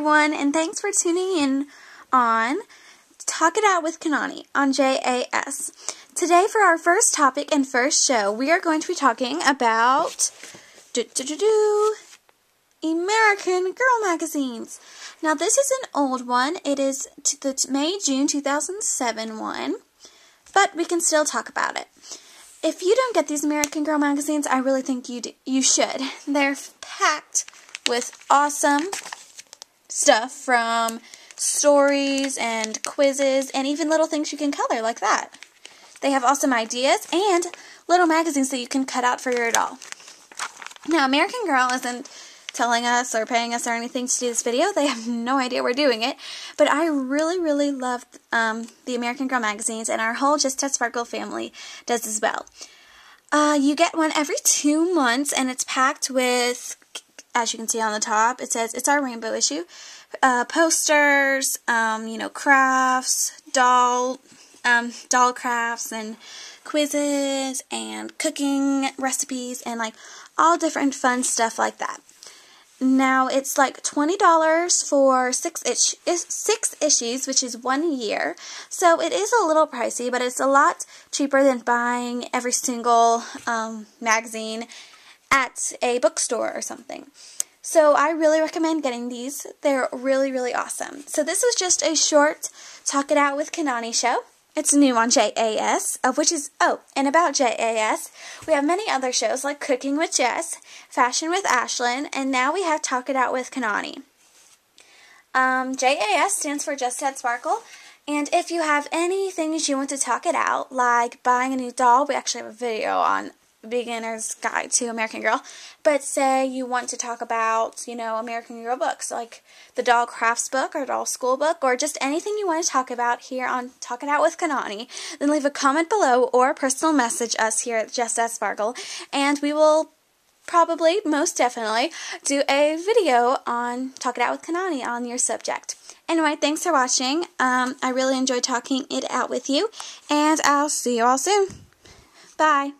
everyone, and thanks for tuning in on Talk It Out with Kanani on JAS. Today, for our first topic and first show, we are going to be talking about do, do, do, do, American Girl magazines. Now, this is an old one, it is the May June 2007 one, but we can still talk about it. If you don't get these American Girl magazines, I really think you you should. They're packed with awesome stuff from stories and quizzes and even little things you can color like that. They have awesome ideas and little magazines that you can cut out for your doll. Now, American Girl isn't telling us or paying us or anything to do this video. They have no idea we're doing it. But I really, really love um, the American Girl magazines, and our whole Just Touch Sparkle family does as well. Uh, you get one every two months, and it's packed with as you can see on the top, it says it's our rainbow issue. Uh, posters, um, you know, crafts, doll, um, doll crafts, and quizzes, and cooking recipes, and like all different fun stuff like that. Now it's like twenty dollars for six ish, six issues, which is one year. So it is a little pricey, but it's a lot cheaper than buying every single um, magazine at a bookstore or something. So I really recommend getting these. They're really, really awesome. So this was just a short Talk It Out with Kanani show. It's new on JAS, of which is, oh, and about JAS, we have many other shows like Cooking with Jess, Fashion with Ashlyn, and now we have Talk It Out with Kanani. Um, JAS stands for Just Add Sparkle, and if you have any things you want to talk it out, like buying a new doll, we actually have a video on beginner's guide to American Girl, but say you want to talk about, you know, American Girl books, like the doll crafts book or doll school book, or just anything you want to talk about here on Talk It Out with Kanani, then leave a comment below or personal message us here at Just As Sparkle, and we will probably, most definitely, do a video on Talk It Out with Kanani on your subject. Anyway, thanks for watching. Um, I really enjoyed talking it out with you, and I'll see you all soon. Bye.